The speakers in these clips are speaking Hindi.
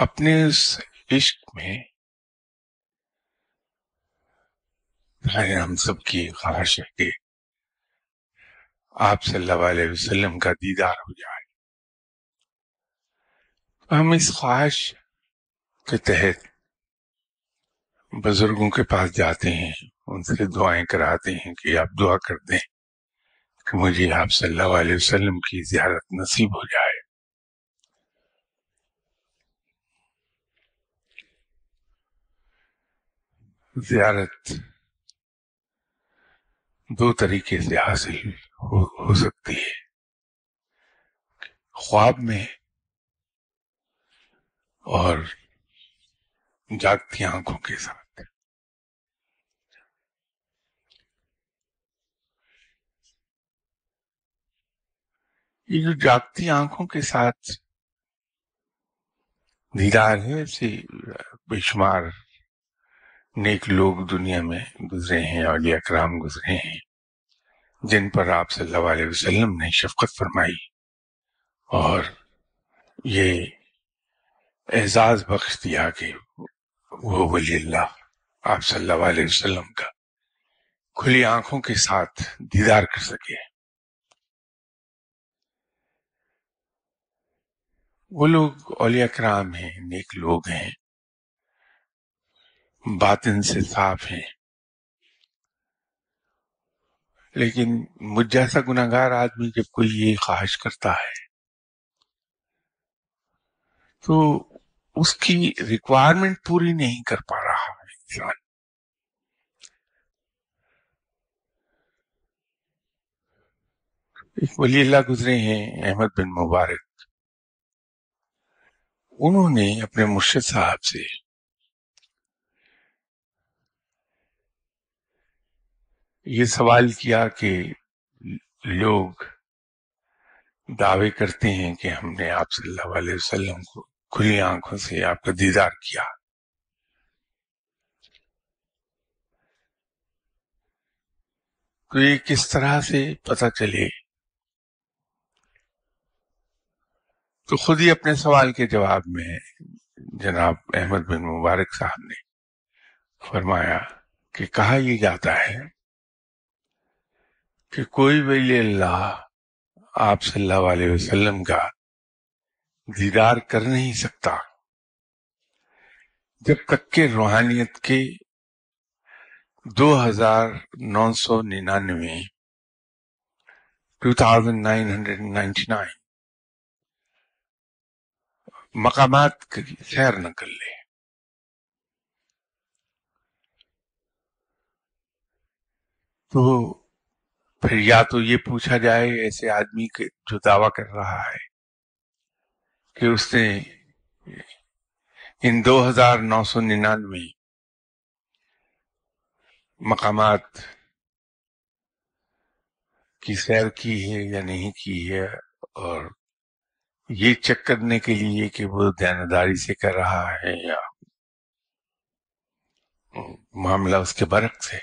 अपने इस इश्क में है हम सब की ख्वाहिश है कि आप सल्लल्लाहु अलैहि वसल्लम का दीदार हो जाए हम इस ख्वाहिश के तहत बुजुर्गों के पास जाते हैं उनसे दुआएं कराते हैं कि आप दुआ कर दें कि मुझे आप सल्लल्लाहु अलैहि वसल्लम की जियारत नसीब हो जाए जियारत दो तरीके से हासिल हो, हो सकती है ख्वाब में और जागती आंखों के साथ ये जो जागती आंखों के साथ दीदार है ऐसे बेशुमार नेक लोग दुनिया में गुजरे हैं आगे ये अकराम गुजरे हैं जिन पर आप सल्लल्लाहु अलैहि वसल्लम ने शफकत फरमाई और ये एजाज बख्श दिया कि वो वली अल्लाह आप सल्लल्लाहु अलैहि वसल्लम का खुली आंखों के साथ दीदार कर सके वो लोग औलिया कराम हैं नेक लोग हैं बातिन से साफ हैं लेकिन मुझ जैसा गुनागार आदमी जब कोई ये ख्वाहिश करता है तो उसकी रिक्वायरमेंट पूरी नहीं कर पा रहा है इंसान एक वली अल्लाह गुजरे हैं अहमद बिन मुबारक उन्होंने अपने मुर्शद साहब से ये सवाल किया कि लोग दावे करते हैं कि हमने आप सल्लल्लाहु अलैहि वसल्लम को खुली आंखों से आपका दीदार किया तो ये किस तरह से पता चले तो खुद ही अपने सवाल के जवाब में जनाब अहमद बिन मुबारक साहब ने फरमाया कि कहा यह जाता है कि कोई वली अल्लाह आप सल्लल्लाहु अलैहि वसल्लम का दीदार कर नहीं सकता जब तक के रूहानियत के 2999 2999 मकामात की सैर न कर ले तो फिर या तो ये पूछा जाए ऐसे आदमी के जो दावा कर रहा है कि उसने इन 2999 मकामात की सैर की है या नहीं की है और ये चेक करने के लिए कि वो दयानदारी से कर रहा है या मामला उसके बरक से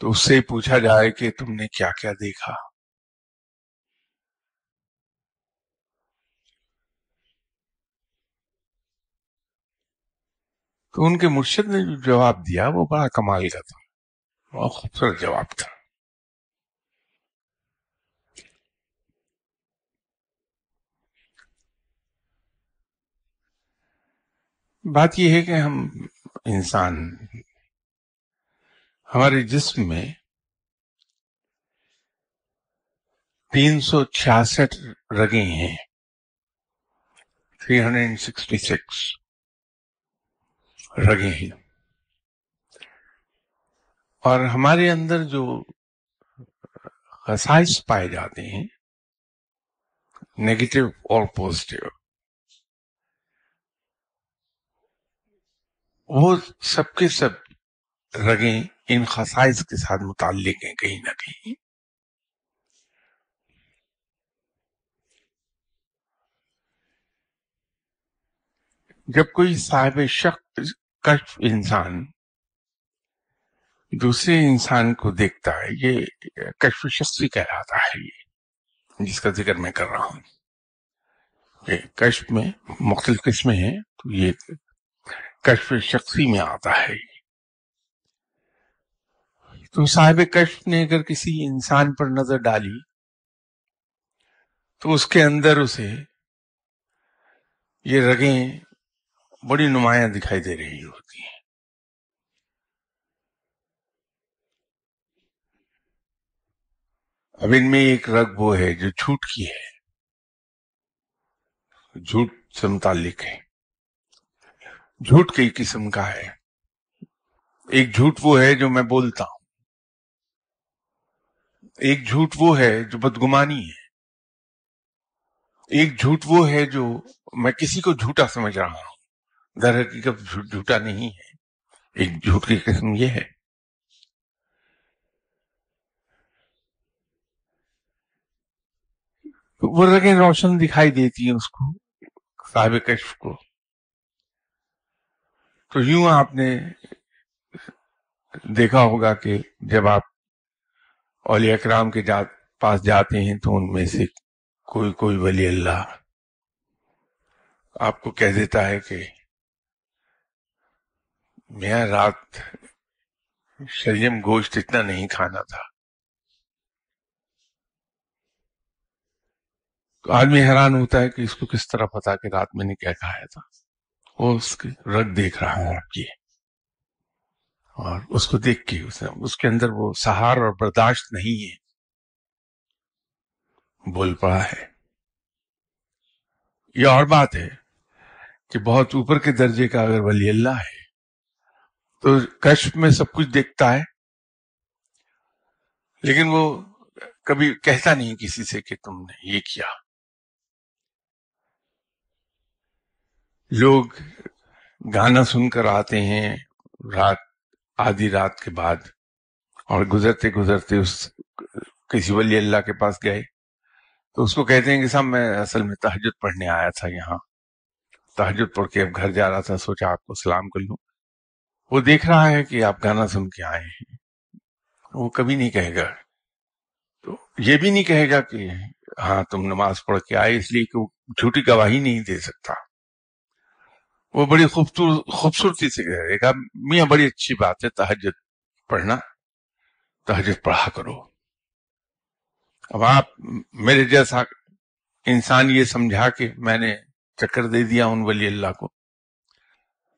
तो उससे पूछा जाए कि तुमने क्या क्या देखा तो उनके मुर्शिद ने जो जवाब दिया वो बड़ा कमाल का था बहुत खूबसूरत जवाब था बात यह है कि हम इंसान हमारे जिस्म में तीन सौ छियासठ रगे हैं 366 रगे हैं और हमारे अंदर जो खसाइस पाए जाते हैं नेगेटिव और पॉजिटिव वो सबके सब रगें इन खसाइस के साथ मुतालिक हैं कहीं ना कहीं जब कोई साहिब शक कश्फ इंसान दूसरे इंसान को देखता है ये कश्फ शख्सी कहलाता है ये जिसका जिक्र मैं कर रहा हूं कश्फ में मुख्तलिफ किस्में हैं तो ये कश्फ शख्सी में आता है तो साहेब कष्ट ने अगर किसी इंसान पर नजर डाली तो उसके अंदर उसे ये रगें बड़ी नुमाया दिखाई दे रही होती हैं अब इनमें एक रग वो है जो झूठ की है झूठ से मुतालिक है झूठ कई किस्म का है एक झूठ वो है जो मैं बोलता हूं एक झूठ वो है जो बदगुमानी है एक झूठ वो है जो मैं किसी को झूठा समझ रहा हूं दर हकीकत झूठ झूठा नहीं है एक झूठ की किस्म यह है वो रगे रोशन दिखाई देती है उसको साहब कश्फ को तो यूं आपने देखा होगा कि जब आप औली अकराम के जा, पास जाते हैं तो उनमें से कोई कोई वली अल्लाह आपको कह देता है कि मैं रात शलजम गोश्त इतना नहीं खाना था तो आदमी हैरान होता है कि इसको किस तरह पता कि रात मैंने क्या खाया था वो उसके रग देख रहा है आपकी और उसको देख के उसने उसके अंदर वो सहार और बर्दाश्त नहीं है बोल पड़ा है यह और बात है कि बहुत ऊपर के दर्जे का अगर वली अल्लाह है तो कश्म में सब कुछ देखता है लेकिन वो कभी कहता नहीं किसी से कि तुमने ये किया लोग गाना सुनकर आते हैं रात आधी रात के बाद और गुजरते गुजरते उस किसी वली अल्लाह के पास गए तो उसको कहते हैं कि साहब मैं असल में तहजद पढ़ने आया था यहाँ तहजद पढ़ के अब घर जा रहा था सोचा आपको सलाम कर लू वो देख रहा है कि आप गाना सुन के आए हैं वो कभी नहीं कहेगा तो ये भी नहीं कहेगा कि हाँ तुम नमाज पढ़ के आए इसलिए कि वो झूठी गवाही नहीं दे सकता वो बड़ी खूबसूरती से कह रहेगा मियाँ बड़ी अच्छी बात है तहजद पढ़ना तहजद पढ़ा करो अब आप मेरे जैसा इंसान ये समझा के मैंने चक्कर दे दिया उन वली अल्लाह को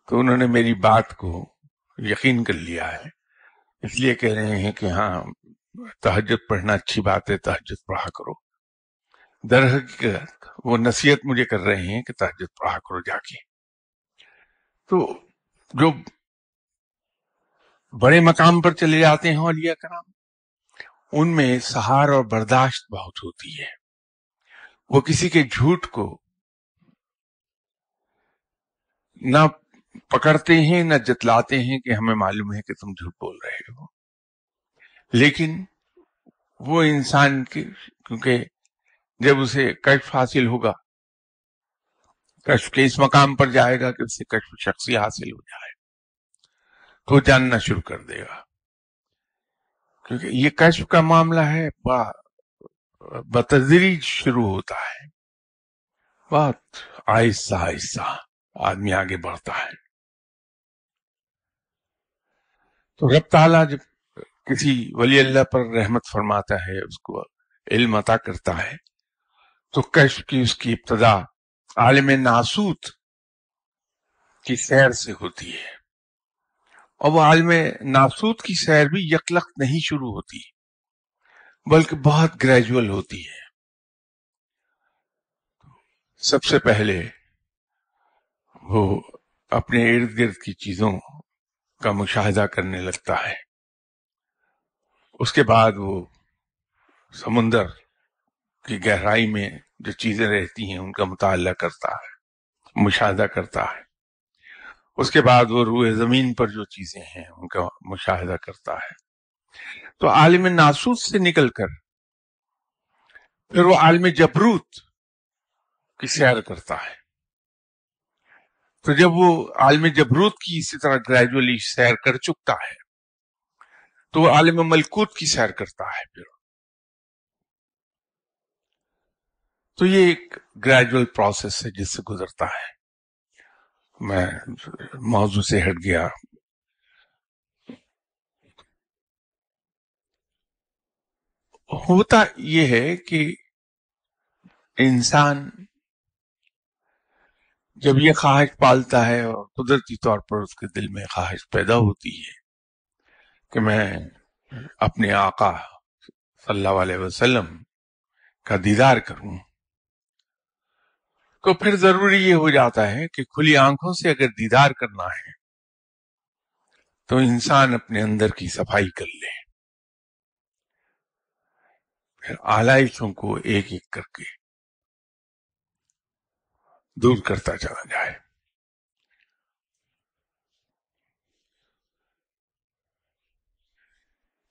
तो उन्होंने मेरी बात को यकीन कर लिया है इसलिए कह रहे हैं कि हाँ तहजद पढ़ना अच्छी बात है तहजद पढ़ा करो दर वो नसीहत मुझे कर रहे हैं कि तहजद पढ़ा करो जाके तो जो बड़े मकाम पर चले जाते हैं औलिया कराम उनमें सहार और बर्दाश्त बहुत होती है वो किसी के झूठ को ना पकड़ते हैं ना जतलाते हैं कि हमें मालूम है कि तुम झूठ बोल रहे हो लेकिन वो इंसान के क्योंकि जब उसे कष्ट हासिल होगा कश्फ के इस मकाम पर जाएगा कि उससे कश्फ शख्सी हासिल हो जाए तो जानना शुरू कर देगा क्योंकि ये कश्फ का मामला है बतजरी शुरू होता है बात आहिस्ता आहिस्ता आदमी आगे बढ़ता है तो रब ताला जब किसी वली अल्लाह पर रहमत फरमाता है उसको इल्म अता करता है तो कश्फ की उसकी इब्तदा आलिम नासूत की सैर से होती है और वह आलिम नासूत की सैर भी यकलक नहीं शुरू होती बल्कि बहुत ग्रेजुअल होती है सबसे पहले वो अपने इर्द गिर्द की चीजों का मुशाहिदा करने लगता है उसके बाद वो समुंदर की गहराई में जो चीजें रहती हैं उनका मुताल करता है मुशाह करता है उसके बाद वो रूए जमीन पर जो चीजें हैं उनका मुशाह करता है तो आलिम नासूस से निकल कर फिर वो आलम जबरूत की सैर करता है तो जब वो आलम जबरूत की इसी तरह ग्रेजुअली सैर कर चुकता है तो वो आलम मलकूत की सैर करता है फिर तो ये एक ग्रेजुअल प्रोसेस है जिससे गुजरता है मैं मौजू से हट गया होता यह है कि इंसान जब ये ख्वाहिश पालता है और कुदरती तौर पर उसके दिल में ख्वाहिश पैदा होती है कि मैं अपने आका सल्लल्लाहु अलैहि वसल्लम का दीदार करूं तो फिर जरूरी ये हो जाता है कि खुली आंखों से अगर दीदार करना है तो इंसान अपने अंदर की सफाई कर ले फिर आलाइशों को एक एक करके दूर करता चला जाए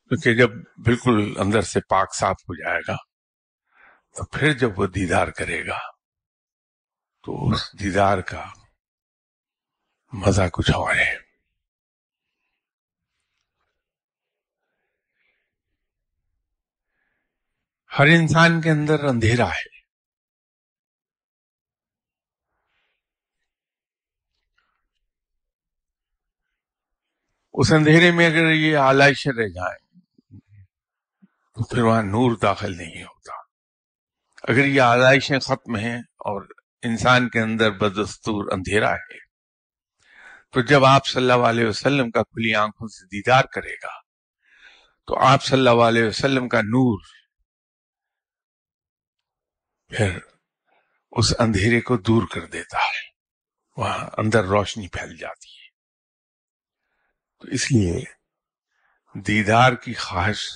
क्योंकि जब बिल्कुल अंदर से पाक साफ हो जाएगा तो फिर जब वो दीदार करेगा तो उस दीदार का मजा कुछ और है हर इंसान के अंदर अंधेरा है उस अंधेरे में अगर ये आलाइश रह जाए तो फिर वहां नूर दाखिल नहीं होता अगर ये आलाइशें खत्म हैं और इंसान के अंदर बदस्तूर अंधेरा है तो जब आप सल्लल्लाहु अलैहि वसल्लम का खुली आंखों से दीदार करेगा तो आप सल्लल्लाहु अलैहि वसल्लम का नूर फिर उस अंधेरे को दूर कर देता है वहां अंदर रोशनी फैल जाती है तो इसलिए दीदार की ख्वाहिश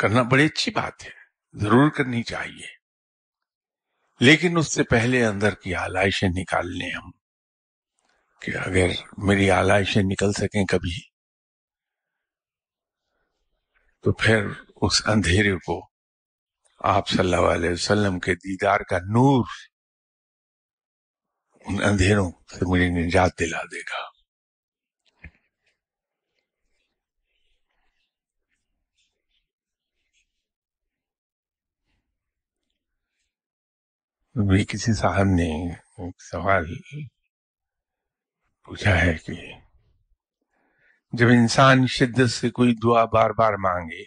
करना बड़ी अच्छी बात है जरूर करनी चाहिए लेकिन उससे पहले अंदर की आलाइशें निकाल लें हम कि अगर मेरी आलाइशें निकल सकें कभी तो फिर उस अंधेरे को आप सल्लल्लाहु अलैहि वसल्लम के दीदार का नूर उन अंधेरों से मुझे निजात दिला देगा भी किसी साहब ने एक सवाल पूछा है कि जब इंसान शिद्दत से कोई दुआ बार बार मांगे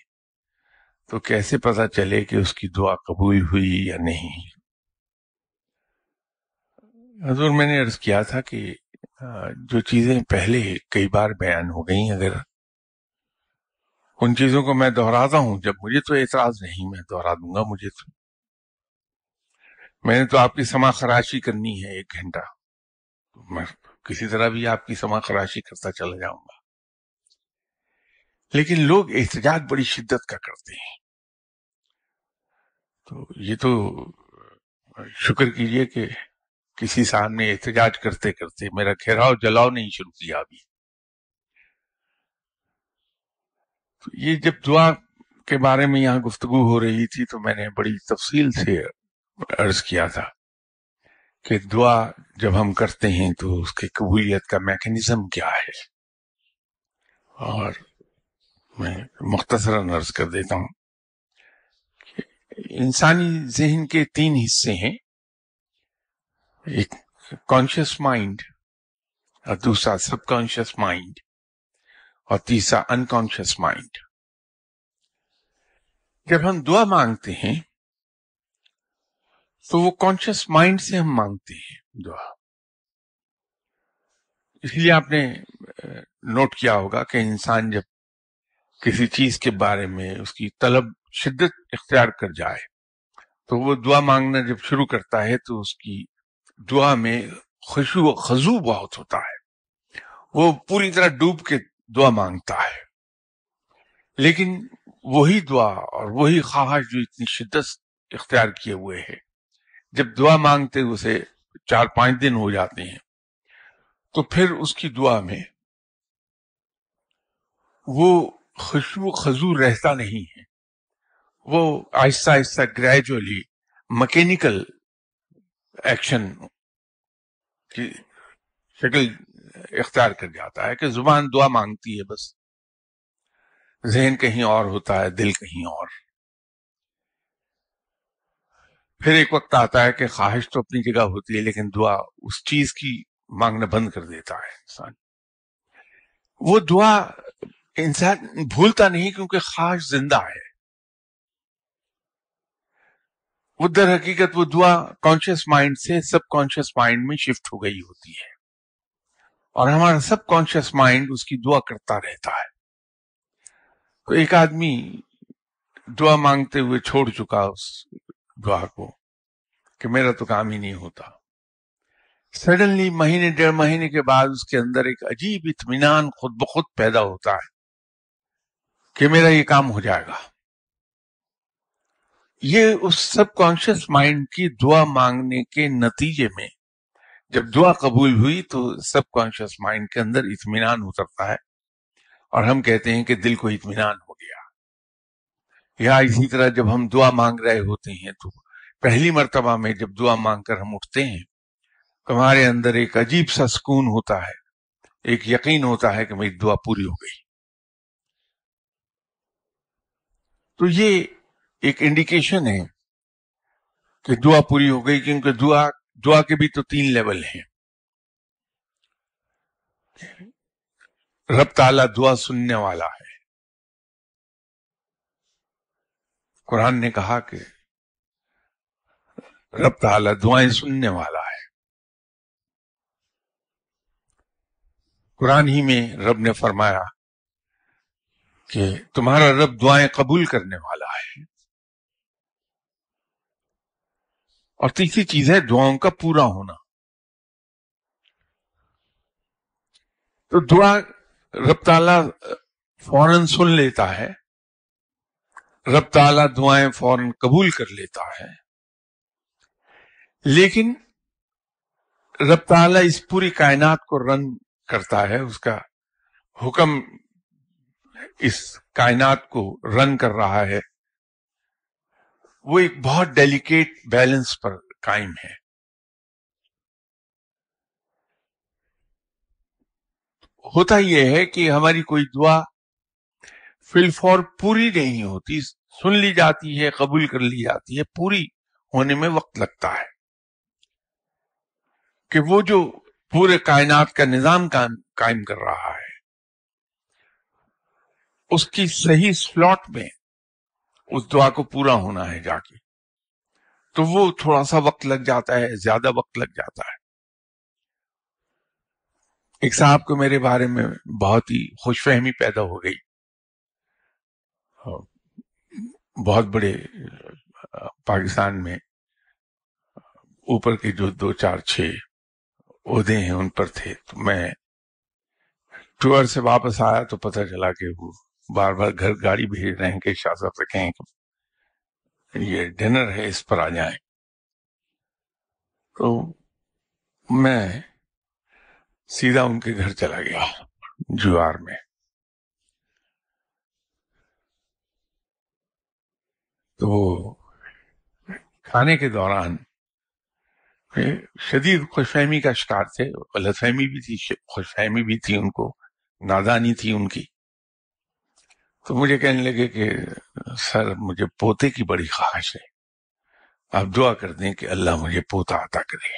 तो कैसे पता चले कि उसकी दुआ कबूल हुई या नहीं हजूर मैंने अर्ज किया था कि जो चीजें पहले कई बार बयान हो गई अगर उन चीजों को मैं दोहराता हूं जब मुझे तो एतराज नहीं मैं दोहरा दूंगा मुझे तो मैंने तो आपकी समा खराशी करनी है एक घंटा मैं किसी तरह भी आपकी समा खराशी करता चला जाऊंगा लेकिन लोग एहतजाज बड़ी शिद्दत का करते हैं तो ये तो शुक्र कीजिए कि किसी सामने एहतजाज करते करते मेरा घेराव जलाओ नहीं शुरू किया अभी तो ये जब दुआ के बारे में यहां गुफ्तगु हो रही थी तो मैंने बड़ी तफसील से अर्ज किया था कि दुआ जब हम करते हैं तो उसके कबूलियत का मैकेनिज्म क्या है और मैं मुख्तरा अर्ज कर देता हूं इंसानी जहन के तीन हिस्से हैं एक कॉन्शियस माइंड और दूसरा सबकॉन्शियस माइंड और तीसरा अनकॉन्शियस माइंड जब हम दुआ मांगते हैं तो वो कॉन्शियस माइंड से हम मांगते हैं दुआ इसलिए आपने नोट किया होगा कि इंसान जब किसी चीज के बारे में उसकी तलब शिद्दत इख्तियार कर जाए तो वो दुआ मांगना जब शुरू करता है तो उसकी दुआ में व खजू बहुत होता है वो पूरी तरह डूब के दुआ मांगता है लेकिन वही दुआ और वही ख्वाहिश जो इतनी शिद्दत इख्तियार किए हुए है जब दुआ मांगते उसे चार पांच दिन हो जाते हैं तो फिर उसकी दुआ में वो खुशबू खजूर रहता नहीं है वो आहिस्ता आहिस्ता ग्रेजुअली मैकेनिकल एक्शन की शक्ल इख्तियार कर जाता है कि जुबान दुआ मांगती है बस जहन कहीं और होता है दिल कहीं और फिर एक वक्त आता है कि ख्वाहिश तो अपनी जगह होती है लेकिन दुआ उस चीज की मांगना बंद कर देता है इंसान वो दुआ इंसान भूलता नहीं क्योंकि ख्वाहिश जिंदा है उधर हकीकत वो दुआ कॉन्शियस माइंड से सब कॉन्शियस माइंड में शिफ्ट हो गई होती है और हमारा सब कॉन्शियस माइंड उसकी दुआ करता रहता है तो एक आदमी दुआ मांगते हुए छोड़ चुका उस दुआ को कि मेरा तो काम ही नहीं होता सडनली महीने डेढ़ महीने के बाद उसके अंदर एक अजीब इतमान खुद ब खुद पैदा होता है कि मेरा ये काम हो जाएगा ये उस सबकॉन्शियस माइंड की दुआ मांगने के नतीजे में जब दुआ कबूल हुई तो सबकॉन्शियस माइंड के अंदर इतमान उतरता है और हम कहते हैं कि दिल को इतमान या इसी तरह जब हम दुआ मांग रहे होते हैं तो पहली मर्तबा में जब दुआ मांगकर हम उठते हैं तो हमारे अंदर एक अजीब सा सुकून होता है एक यकीन होता है कि मेरी दुआ पूरी हो गई तो ये एक इंडिकेशन है कि दुआ पूरी हो गई क्योंकि दुआ दुआ के भी तो तीन लेवल हैं रब ताला दुआ सुनने वाला कुरान ने कहा कि रब ताला दुआएं सुनने वाला है कुरान ही में रब ने फरमाया कि तुम्हारा रब दुआएं कबूल करने वाला है और तीसरी चीज है दुआओं का पूरा होना तो दुआ रब ताला फौरन सुन लेता है रब ताला दुआएं फौरन कबूल कर लेता है लेकिन रब ताला इस पूरी कायनात को रन करता है उसका हुक्म इस कायनात को रन कर रहा है वो एक बहुत डेलिकेट बैलेंस पर कायम है होता यह है कि हमारी कोई दुआ फिलफौर पूरी नहीं होती सुन ली जाती है कबूल कर ली जाती है पूरी होने में वक्त लगता है कि वो जो पूरे कायनात का निजाम कायम कायम कर रहा है उसकी सही स्लॉट में उस दुआ को पूरा होना है जाके तो वो थोड़ा सा वक्त लग जाता है ज्यादा वक्त लग जाता है एक साहब को मेरे बारे में बहुत ही खुशफहमी पैदा हो गई बहुत बड़े पाकिस्तान में ऊपर के जो दो चार छह उदे हैं उन पर थे तो मैं टूर से वापस आया तो पता चला कि वो बार बार घर गाड़ी भेज रहे हैं कि शाह साहब कहें ये डिनर है इस पर आ जाए तो मैं सीधा उनके घर चला गया जुआर में तो खाने के दौरान शदीद खुशफहमी का शिकार थे गलतफहमी भी थी खुशफहमी भी थी उनको नादानी थी उनकी तो मुझे कहने लगे कि सर मुझे पोते की बड़ी ख्वाहिश है आप दुआ कर दें कि अल्लाह मुझे पोता अता करे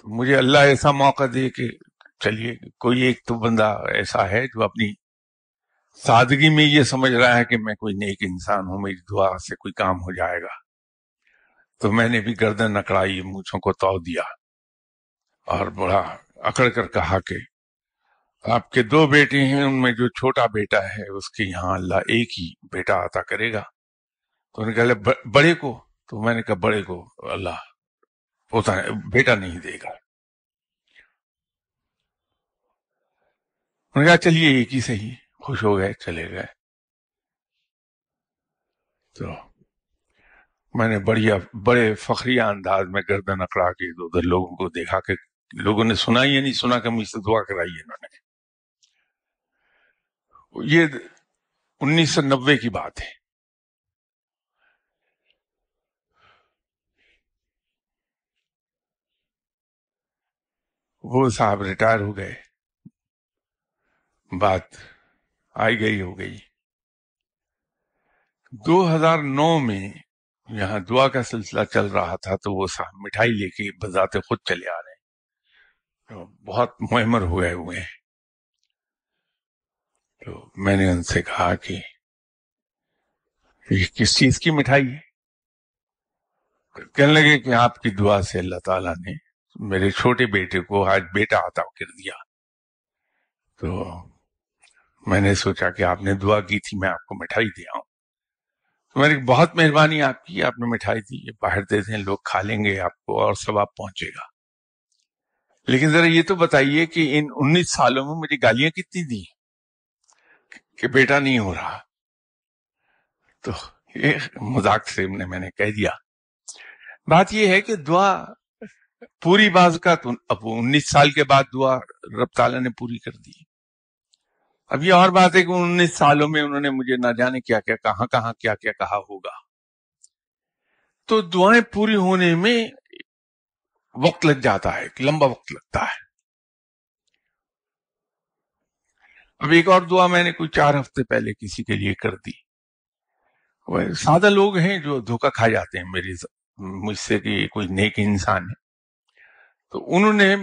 तो मुझे अल्लाह ऐसा मौका दे कि चलिए कोई एक तो बंदा ऐसा है जो अपनी सादगी में ये समझ रहा है कि मैं कोई नेक इंसान हूं मेरी दुआ से कोई काम हो जाएगा तो मैंने भी गर्दन अकड़ाई मूछों को तो दिया और बड़ा अकड़ कर कहा कि आपके दो बेटे हैं उनमें जो छोटा बेटा है उसके यहाँ अल्लाह एक ही बेटा आता करेगा तो उन्होंने कहा बड़े को तो मैंने कहा बड़े को अल्लाह पोता बेटा नहीं देगा उन्होंने कहा चलिए एक ही सही खुश हो गए चले गए तो मैंने बढ़िया बड़े फखरिया अंदाज में गर्दन अकड़ा के इधर उधर लोगों को देखा कि लोगों ने सुना ही नहीं सुना कि मुझसे दुआ कराई इन्होंने ये नब्बे की बात है वो साहब रिटायर हो गए बात आई गई हो गई 2009 में यहां दुआ का सिलसिला चल रहा था तो वो साहब मिठाई लेके बजाते खुद चले आ रहे तो बहुत मुहमर हुए हुए हैं तो मैंने उनसे कहा कि ये किस चीज की मिठाई है तो कहने लगे कि आपकी दुआ से अल्लाह ताला ने मेरे छोटे बेटे को आज बेटा आता कर दिया तो मैंने सोचा कि आपने दुआ की थी मैं आपको मिठाई दे आऊं तो मेरी बहुत मेहरबानी आपकी आपने मिठाई दी ये बाहर दे दें लोग खा लेंगे आपको और सवाब पहुंचेगा लेकिन जरा ये तो बताइए कि इन 19 सालों में मुझे गालियां कितनी दी कि बेटा नहीं हो रहा तो ये मजाक से मैंने कह दिया बात यह है कि दुआ पूरी बाज का तो अब उन्नीस साल के बाद दुआ रब ताला ने पूरी कर दी अब ये और बात है कि उन्नीस सालों में उन्होंने मुझे ना जाने क्या क्या कहा कहा क्या क्या कहा होगा तो दुआएं पूरी होने में वक्त लग जाता है लंबा वक्त लगता है अब एक और दुआ मैंने कोई चार हफ्ते पहले किसी के लिए कर दी वह सादा लोग हैं जो धोखा खा जाते हैं मेरे मुझसे कि कोई नेक इंसान है तो उन्होंने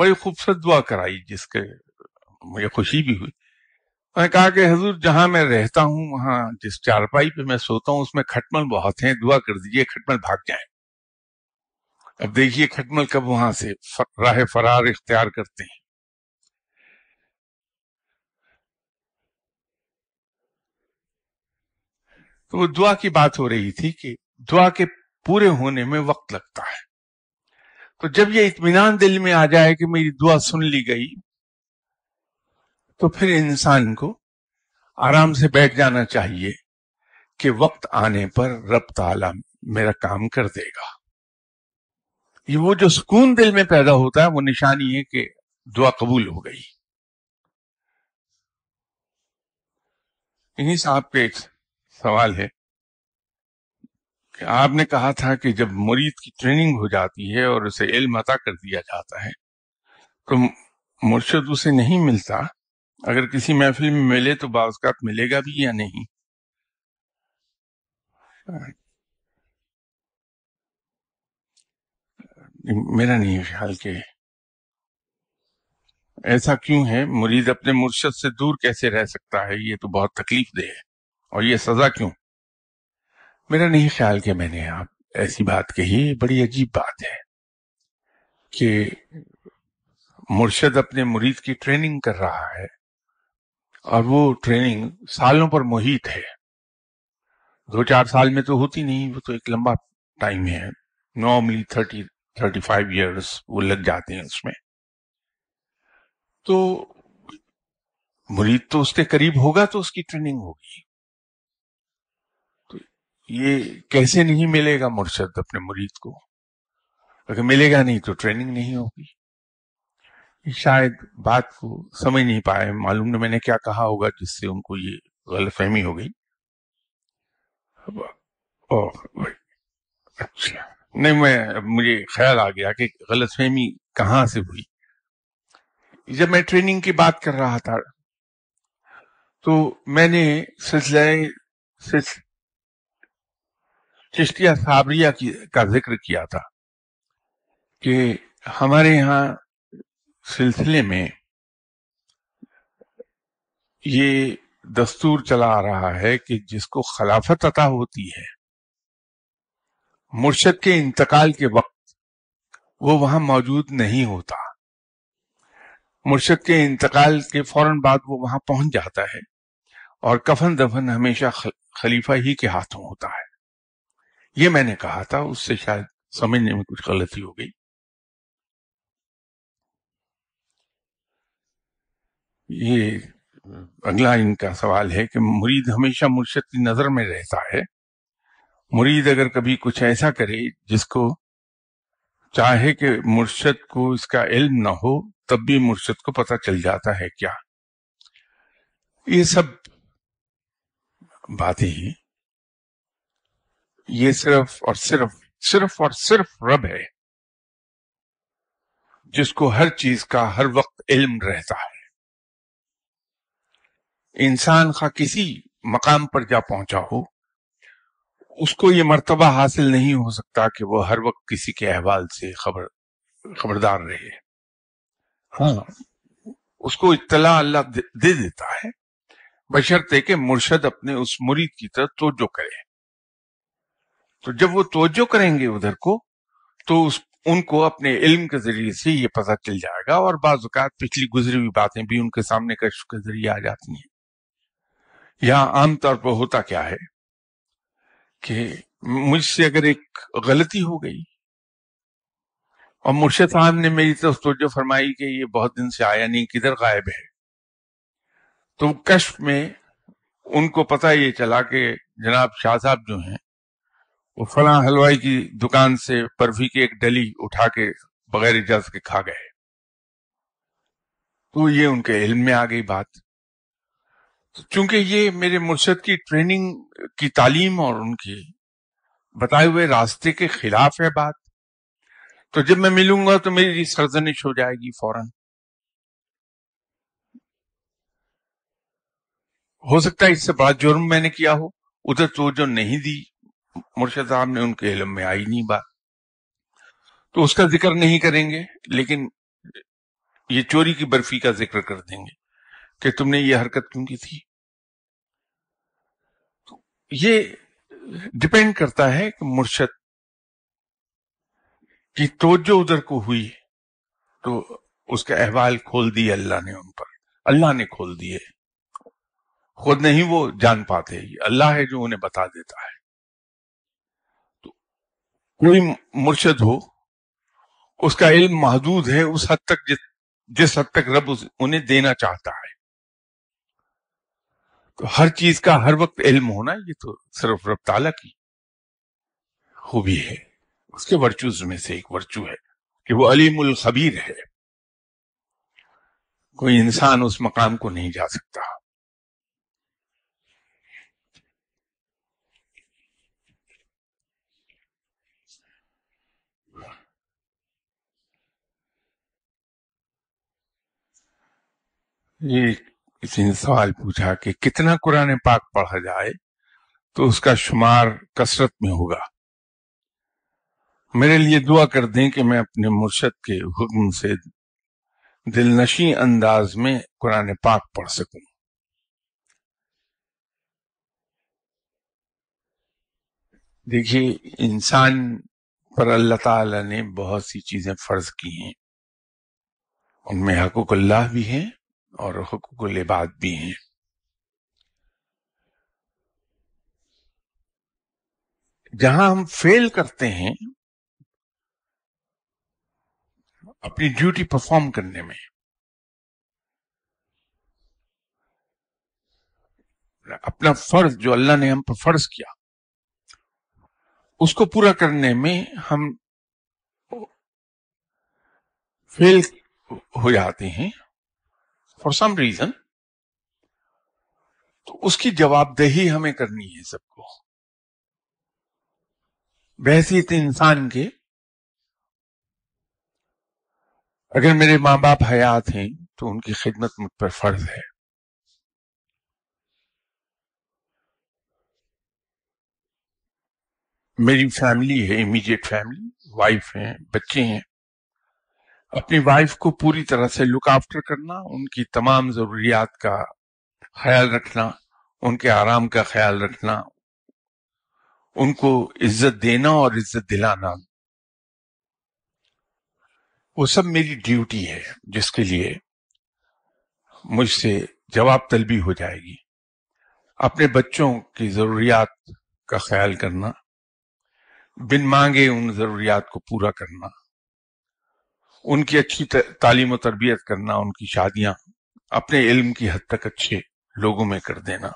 बड़ी खूबसूरत दुआ कराई जिसके मुझे खुशी भी हुई मैंने कहा कि हजूर जहां मैं रहता हूं वहां जिस चारपाई पे मैं सोता हूं उसमें खटमल बहुत हैं दुआ कर दीजिए खटमल भाग जाए अब देखिए खटमल कब वहां से राह फरार इख्तियार करते हैं तो वो दुआ की बात हो रही थी कि दुआ के पूरे होने में वक्त लगता है तो जब ये इत्मीनान दिल में आ जाए कि मेरी दुआ सुन ली गई तो फिर इंसान को आराम से बैठ जाना चाहिए कि वक्त आने पर रब ताला मेरा काम कर देगा ये वो जो सुकून दिल में पैदा होता है वो निशानी है कि दुआ कबूल हो गई इन्हीं साहब के एक सवाल है कि आपने कहा था कि जब मुरीद की ट्रेनिंग हो जाती है और उसे इल्म अता कर दिया जाता है तो मुर्शद उसे नहीं मिलता अगर किसी महफिल में मिले तो बावस्कात मिलेगा भी या नहीं मेरा नहीं है ख्याल के ऐसा क्यों है मुरीद अपने मुर्शद से दूर कैसे रह सकता है ये तो बहुत तकलीफ दे है और ये सजा क्यों मेरा नहीं ख्याल के मैंने आप ऐसी बात कही बड़ी अजीब बात है कि मुर्शद अपने मुरीद की ट्रेनिंग कर रहा है और वो ट्रेनिंग सालों पर मोहित है दो चार साल में तो होती नहीं वो तो एक लंबा टाइम है normally thirty thirty five years वो लग जाते हैं उसमें तो मुरीद तो उसके करीब होगा तो उसकी ट्रेनिंग होगी तो ये कैसे नहीं मिलेगा मुर्शद अपने मुरीद को अगर मिलेगा नहीं तो ट्रेनिंग नहीं होगी शायद बात को समझ नहीं पाए मालूम न मैंने क्या कहा होगा जिससे उनको ये गलतफहमी हो गई अच्छा नहीं मैं मुझे ख्याल आ गया कि गलतफहमी कहां से हुई जब मैं ट्रेनिंग की बात कर रहा था तो मैंने सिलसिले चिश्तिया साबरिया की का जिक्र किया था कि हमारे यहाँ सिलसिले में ये दस्तूर चला आ रहा है कि जिसको खिलाफत अता होती है मुर्शद के इंतकाल के वक्त वो वहां मौजूद नहीं होता मुर्शद के इंतकाल के फौरन बाद वो वहां पहुंच जाता है और कफन दफन हमेशा खलीफा ही के हाथों होता है ये मैंने कहा था उससे शायद समझने में कुछ गलती हो गई ये अगला इनका सवाल है कि मुरीद हमेशा मुर्शद की नजर में रहता है मुरीद अगर कभी कुछ ऐसा करे जिसको चाहे कि मुर्शद को इसका इल्म ना हो तब भी मुर्शद को पता चल जाता है क्या ये सब बातें हैं ये सिर्फ और सिर्फ सिर्फ और सिर्फ रब है जिसको हर चीज का हर वक्त इल्म रहता है इंसान का किसी मकाम पर जा पहुंचा हो उसको ये मर्तबा हासिल नहीं हो सकता कि वो हर वक्त किसी के अहवाल से खबर खबरदार रहे हाँ उसको इतला अल्लाह दे, देता है बशर्ते कि मुर्शद अपने उस मुरीद की तरफ तोजो करे तो जब वो तोजो करेंगे उधर को तो उस उनको अपने इल्म के जरिए से ये पता चल जाएगा और बाजुकात पिछली गुजरी हुई बातें भी उनके सामने कश्य के जरिए आ जाती हैं यहां आमतौर पर होता क्या है कि मुझसे अगर एक गलती हो गई और मुर्शद साहब ने मेरी तरफ तोजो फरमाई कि ये बहुत दिन से आया नहीं किधर गायब है तो कश में उनको पता ये चला कि जनाब शाह साहब जो हैं वो फला हलवाई की दुकान से बर्फी की एक डली उठा के बगैर इजाजत के खा गए तो ये उनके इल्म में आ गई बात तो चूंकि ये मेरे मुर्शद की ट्रेनिंग की तालीम और उनके बताए हुए रास्ते के खिलाफ है बात तो जब मैं मिलूंगा तो मेरी सरजनिश हो जाएगी फौरन हो सकता है इससे बड़ा जुर्म मैंने किया हो उधर तो जो नहीं दी मुर्शद साहब ने उनके इलम में आई नहीं बात तो उसका जिक्र नहीं करेंगे लेकिन ये चोरी की बर्फी का जिक्र कर देंगे कि तुमने ये हरकत क्यों की थी तो ये डिपेंड करता है कि मुर्शद की तोजो उधर को हुई तो उसका अहवाल खोल दिए अल्लाह ने उन पर अल्लाह ने खोल दिए खुद नहीं वो जान पाते अल्लाह है जो उन्हें बता देता है तो कोई मुर्शद हो उसका इल्म महदूद है उस हद तक जिस हद तक रब उन्हें देना चाहता है तो हर चीज का हर वक्त इल्म होना ये तो सिर्फ रब ताला की खूबी है उसके वर्चूज में से एक वर्चू है कि वो अलीमुल खबीर है कोई इंसान उस मकाम को नहीं जा सकता ये किसी ने सवाल पूछा कि कितना कुरान पाक पढ़ा जाए तो उसका शुमार कसरत में होगा मेरे लिए दुआ कर दें कि मैं अपने मुर्शद के हुक्म से दिलनशी अंदाज में कुरान पाक पढ़ सकूं देखिए इंसान पर अल्लाह ताला ने बहुत सी चीजें फर्ज की हैं उनमें अल्लाह भी है और हकूकुल इबाद भी हैं जहां हम फेल करते हैं अपनी ड्यूटी परफॉर्म करने में अपना फर्ज जो अल्लाह ने हम पर फर्ज किया उसको पूरा करने में हम फेल हो जाते हैं फॉर सम रीजन तो उसकी जवाबदेही हमें करनी है सबको बहसीत तो इंसान के अगर मेरे माँ बाप हयात हैं तो उनकी खिदमत मुझ पर फर्ज है मेरी फैमिली है इमीडिएट फैमिली वाइफ है बच्चे हैं अपनी वाइफ को पूरी तरह से लुक आफ्टर करना उनकी तमाम जरूरियात का ख्याल रखना उनके आराम का ख्याल रखना उनको इज्जत देना और इज्जत दिलाना वो सब मेरी ड्यूटी है जिसके लिए मुझसे जवाब तलबी हो जाएगी अपने बच्चों की ज़रूरियात का ख्याल करना बिन मांगे उन ज़रूरियात को पूरा करना उनकी अच्छी तालीम तरबियत करना उनकी शादियां अपने इल्म की हद तक अच्छे लोगों में कर देना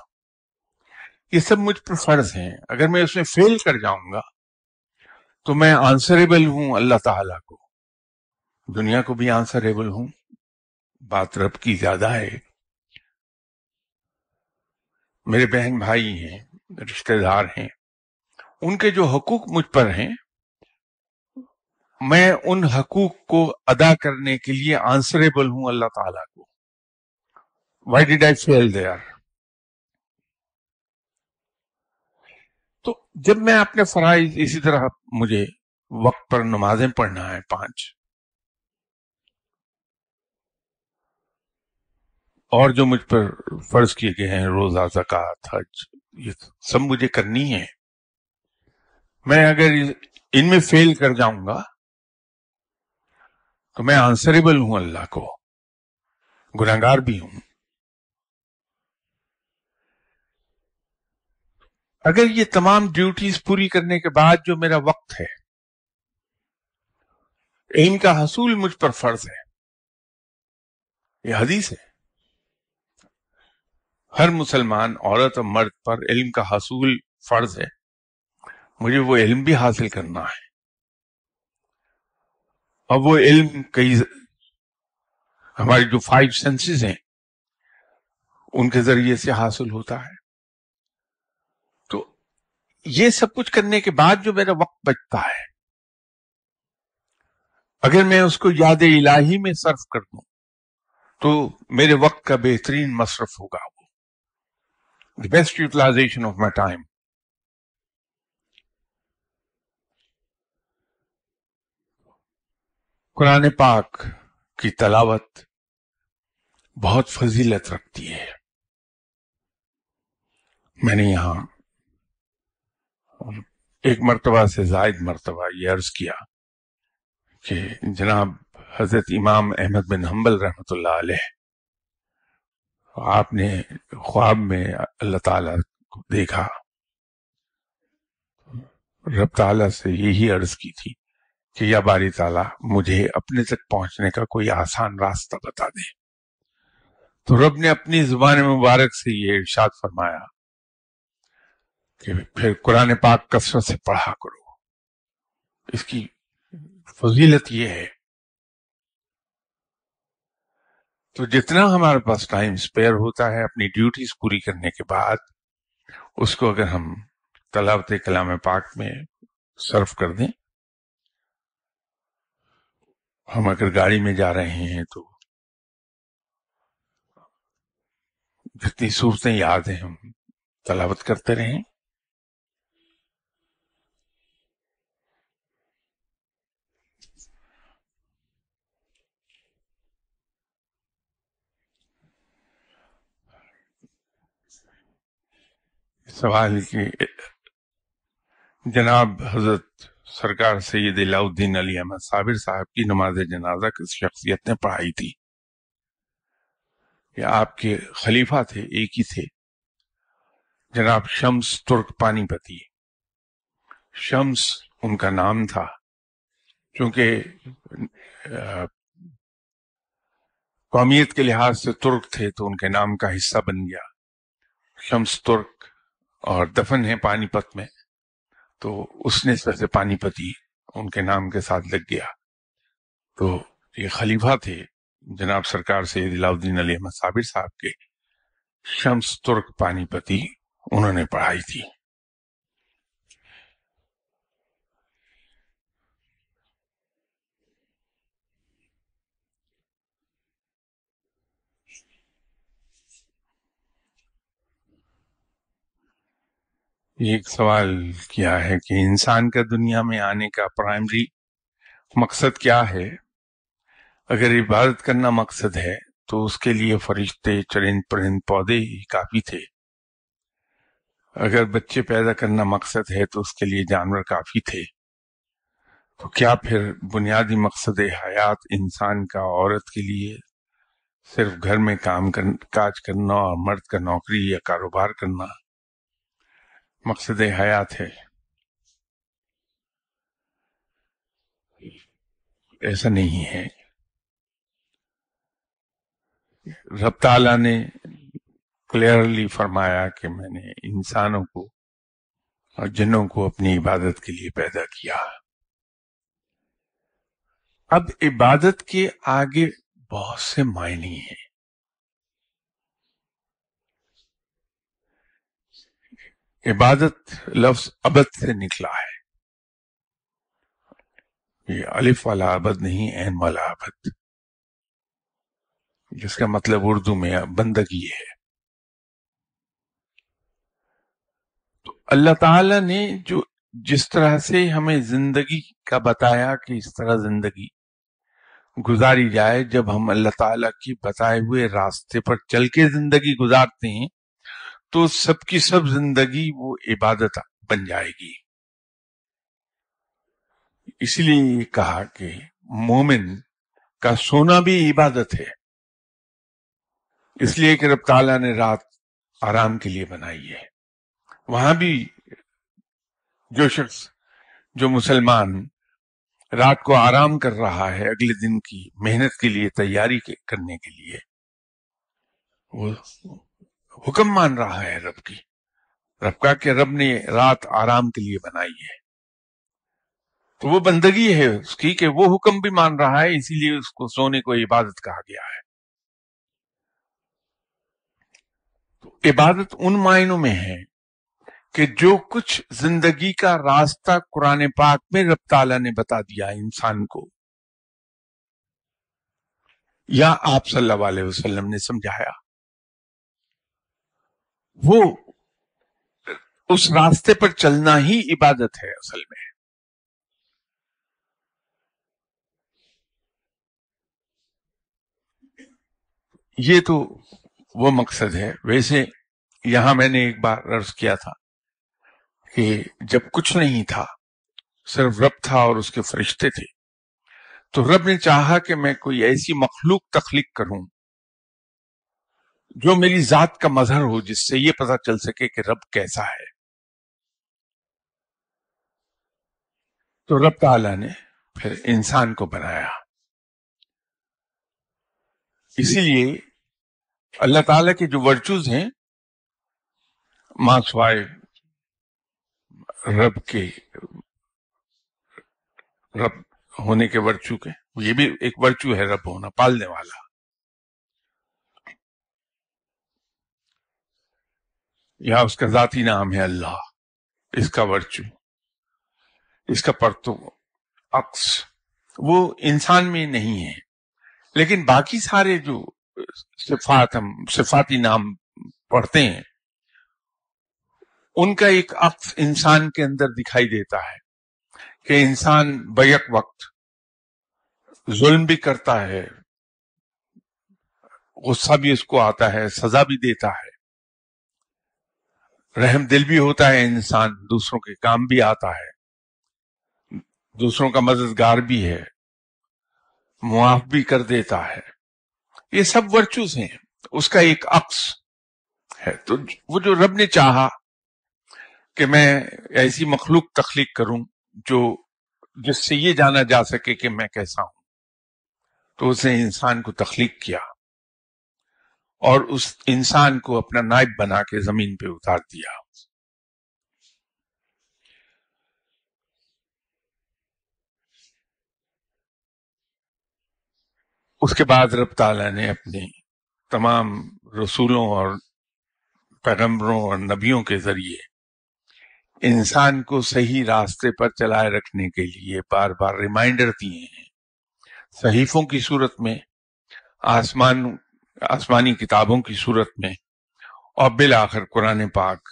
ये सब मुझ पर फर्ज हैं अगर मैं उसमें फेल कर जाऊंगा तो मैं आंसरेबल हूं अल्लाह ताला को दुनिया को भी आंसरेबल हूं बात रब की ज्यादा है मेरे बहन भाई हैं रिश्तेदार हैं उनके जो हकूक मुझ पर हैं मैं उन हकूक को अदा करने के लिए आंसरेबल हूं अल्लाह ताला को वाई डिड आई फेल आर तो जब मैं अपने फराइज इसी तरह मुझे वक्त पर नमाजें पढ़ना है पांच और जो मुझ पर फर्ज किए गए हैं रोजा जक़ात हज ये सब मुझे करनी है मैं अगर इनमें फेल कर जाऊंगा तो मैं आंसरेबल हूं अल्लाह को गुनागार भी हूं अगर ये तमाम ड्यूटीज पूरी करने के बाद जो मेरा वक्त है का हसूल मुझ पर फर्ज है ये हदीस है हर मुसलमान औरत और मर्द पर इल्म का हसूल फर्ज है मुझे वो इल्म भी हासिल करना है और वो इल्म कई हमारे जो फाइव सेंसेस हैं उनके जरिए से हासिल होता है तो ये सब कुछ करने के बाद जो मेरा वक्त बचता है अगर मैं उसको याद इलाही में सर्फ कर दूं तो मेरे वक्त का बेहतरीन मसरफ होगा वो the best utilization of my time Quran पाक की तलावत बहुत फजीलत रखती है मैंने यहां एक मरतबा से जायद मरतबा ये अर्ज किया कि जनाब हजरत इमाम अहमद बिन हम्बल रहमत आपने ख्वाब में अल्लाह ताला को देखा रब ताला से यही अर्ज की थी कि या बारी ताला मुझे अपने तक पहुंचने का कोई आसान रास्ता बता दे तो रब ने अपनी जुबान मुबारक से ये इर्शाद फरमाया कि फिर कुरान पाक कसरत से पढ़ा करो इसकी फजीलत यह है तो जितना हमारे पास टाइम स्पेयर होता है अपनी ड्यूटीज पूरी करने के बाद उसको अगर हम तलावत कलाम पाक में सर्व कर दें हम अगर गाड़ी में जा रहे हैं तो जितनी सूरतें याद हैं हम तलावत करते रहें सवाल कि जनाब हजरत सरकार सैद अलाउद्दीन अली अहमद साबिर साहब की नमाज जनाजा किस शख्सियत ने पढ़ाई थी ये आपके खलीफा थे एक ही थे जनाब शम्स तुर्क पानीपति शम्स उनका नाम था क्योंकि कौमियत के लिहाज से तुर्क थे तो उनके नाम का हिस्सा बन गया शम्स तुर्क और दफन है पानीपत में तो उसने इस तरह से पानीपति उनके नाम के साथ लग गया तो ये खलीफा थे जनाब सरकार से दिलाउद्दीन अली अहमद साबिर साहब के शम्स तुर्क पानीपति उन्होंने पढ़ाई थी एक सवाल किया है कि इंसान का दुनिया में आने का प्राइमरी मकसद क्या है अगर इबादत करना मकसद है तो उसके लिए फरिश्ते चरिंद परिंद पौधे ही काफी थे अगर बच्चे पैदा करना मकसद है तो उसके लिए जानवर काफी थे तो क्या फिर बुनियादी मकसद हयात इंसान का औरत के लिए सिर्फ घर में काम कर, काज करना और मर्द का नौकरी या कारोबार करना मकसद हयात है ऐसा नहीं है रब ने क्लियरली फरमाया कि मैंने इंसानों को और जिनों को अपनी इबादत के लिए पैदा किया अब इबादत के आगे बहुत से मायने हैं इबादत लफ्ज अबद से निकला है ये अलिफ वाला अबद नहीं एन वाला अबद जिसका मतलब उर्दू में बंदगी है तो अल्लाह ताला ने जो जिस तरह से हमें जिंदगी का बताया कि इस तरह जिंदगी गुजारी जाए जब हम अल्लाह ताला की बताए हुए रास्ते पर चल के जिंदगी गुजारते हैं तो सबकी सब जिंदगी वो इबादत बन जाएगी इसलिए कहा कि मोमिन का सोना भी इबादत है इसलिए कि रब ताला ने रात आराम के लिए बनाई है वहां भी जो शख्स जो मुसलमान रात को आराम कर रहा है अगले दिन की मेहनत के लिए तैयारी करने के लिए वो हुक्म मान रहा है रब की रब का कि रब ने रात आराम के लिए बनाई है तो वो बंदगी है उसकी कि वो हुक्म भी मान रहा है इसीलिए उसको सोने को इबादत कहा गया है तो इबादत उन मायनों में है कि जो कुछ जिंदगी का रास्ता कुरान पाक में रब ताला ने बता दिया इंसान को या आप सल्लल्लाहु अलैहि वसल्लम ने समझाया वो उस रास्ते पर चलना ही इबादत है असल में ये तो वो मकसद है वैसे यहां मैंने एक बार अर्ज किया था कि जब कुछ नहीं था सिर्फ रब था और उसके फरिश्ते थे तो रब ने चाहा कि मैं कोई ऐसी मखलूक तख्लीक करूं जो मेरी जात का मजहर हो जिससे ये पता चल सके कि रब कैसा है तो रब ताला ने फिर इंसान को बनाया इसीलिए अल्लाह ताला के जो वर्चूज हैं मांसवाय रब के रब होने के वर्चू के ये भी एक वर्चू है रब होना पालने वाला या उसका जाती नाम है अल्लाह इसका वर्चू इसका परतु अक्स वो इंसान में नहीं है लेकिन बाकी सारे जो सिफात हम सिफाती नाम पढ़ते हैं उनका एक अक्स इंसान के अंदर दिखाई देता है कि इंसान बैक वक्त जुल्म भी करता है गुस्सा भी उसको आता है सजा भी देता है रहम दिल भी होता है इंसान दूसरों के काम भी आता है दूसरों का मददगार भी है मुआफ भी कर देता है ये सब वर्चूज हैं उसका एक अक्स है तो वो जो रब ने चाहा कि मैं ऐसी मखलूक तख्लीक करूं जो जिससे ये जाना जा सके कि मैं कैसा हूं तो उसने इंसान को तख्लीक किया और उस इंसान को अपना नायब बना के जमीन पे उतार दिया उसके बाद रब ताला ने अपने तमाम रसूलों और पैगंबरों और नबियों के जरिए इंसान को सही रास्ते पर चलाए रखने के लिए बार बार रिमाइंडर दिए हैं सहीफों की सूरत में आसमान आसमानी किताबों की सूरत में और बिल आखिर कुरान पाक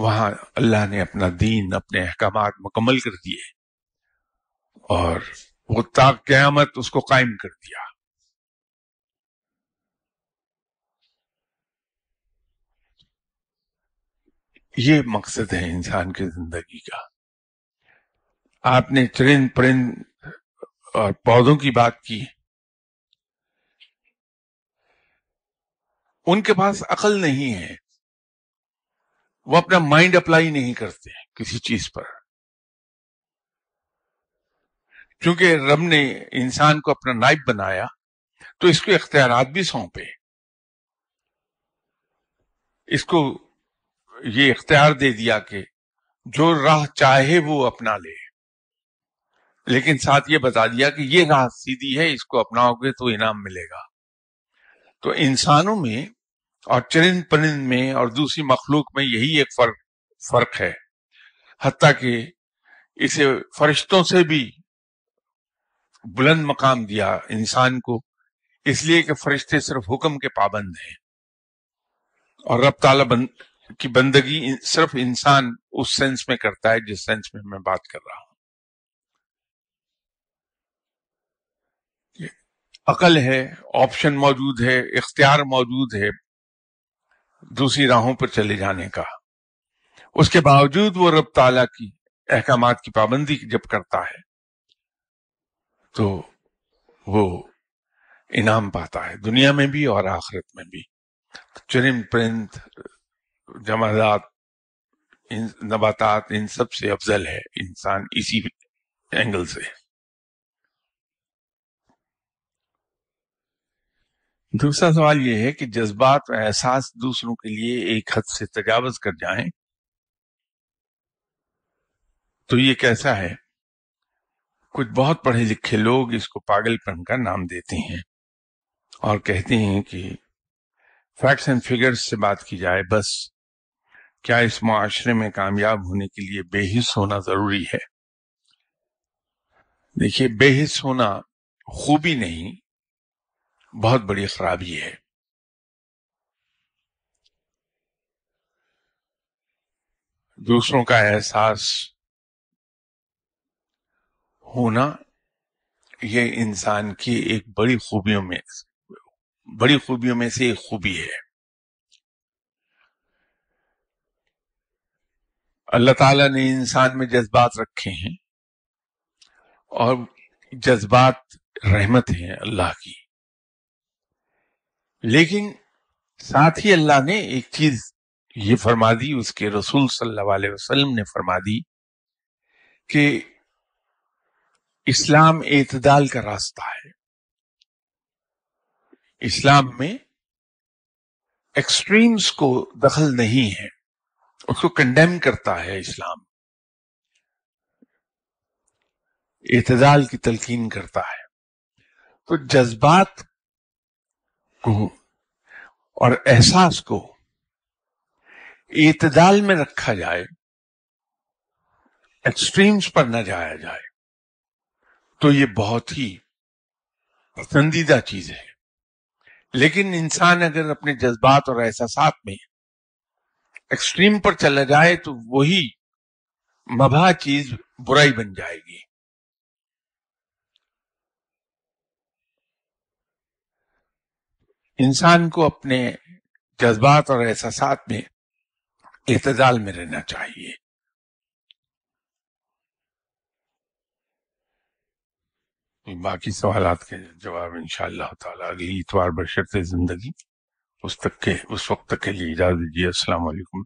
वहां अल्लाह ने अपना दीन अपने अहकाम मुकम्मल कर दिए और वो ताक क्यामत उसको कायम कर दिया ये मकसद है इंसान की जिंदगी का आपने चरिंद परिंद और पौधों की बात की है उनके पास अकल नहीं है वो अपना माइंड अप्लाई नहीं करते किसी चीज पर क्योंकि रब ने इंसान को अपना नाइब बनाया तो इसको इख्तियार भी सौंपे इसको ये इख्तियार दे दिया कि जो राह चाहे वो अपना ले लेकिन साथ ये बता दिया कि ये राह सीधी है इसको अपनाओगे तो इनाम मिलेगा तो इंसानों में और चरिंद परिंद में और दूसरी मखलूक में यही एक फर्क फर्क है हती कि इसे फरिश्तों से भी बुलंद मकाम दिया इंसान को इसलिए कि फरिश्ते सिर्फ हुक्म के पाबंद हैं और रब ताला बंद, की बंदगी सिर्फ इंसान उस सेंस में करता है जिस सेंस में मैं बात कर रहा हूं अकल है ऑप्शन मौजूद है इख्तियार मौजूद है दूसरी राहों पर चले जाने का उसके बावजूद वो रब ताला की अहकाम की पाबंदी जब करता है तो वो इनाम पाता है दुनिया में भी और आखिरत में भी चरिम परिंद जमादात इन नबातात इन सब से अफजल है इंसान इसी एंगल से दूसरा सवाल ये है कि जज्बात और एहसास दूसरों के लिए एक हद से तजावज कर जाएं तो ये कैसा है कुछ बहुत पढ़े लिखे लोग इसको पागलपन का नाम देते हैं और कहते हैं कि फैक्ट्स एंड फिगर्स से बात की जाए बस क्या इस मुआरे में कामयाब होने के लिए बेहिस होना जरूरी है देखिए बेहिस होना खूबी नहीं बहुत बड़ी खराबी है दूसरों का एहसास होना यह इंसान की एक बड़ी खूबियों में बड़ी खूबियों में से एक खूबी है अल्लाह ताला ने इंसान में जज्बात रखे हैं और जज्बात रहमत है अल्लाह की लेकिन साथ ही अल्लाह ने एक चीज ये फरमा दी उसके रसूल सल्लल्लाहु अलैहि वसल्लम ने फरमा दी कि इस्लाम एतदाल का रास्ता है इस्लाम में एक्सट्रीम्स को दखल नहीं है उसको कंडेम करता है इस्लाम एतदाल की तलकीन करता है तो जज्बात को और एहसास को इतदाल में रखा जाए एक्सट्रीम्स पर न जाया जाए तो ये बहुत ही पसंदीदा चीज है लेकिन इंसान अगर अपने जज्बात और एहसास में एक्सट्रीम पर चला जाए तो वही मभा चीज बुराई बन जाएगी इंसान को अपने जज्बात और एहसास में इतजाल में रहना चाहिए बाकी सवाल के जवाब इंशाला ताला अगली इतवार बशरते जिंदगी उस तक के उस वक्त तक के लिए इजाजत दीजिए असलकुम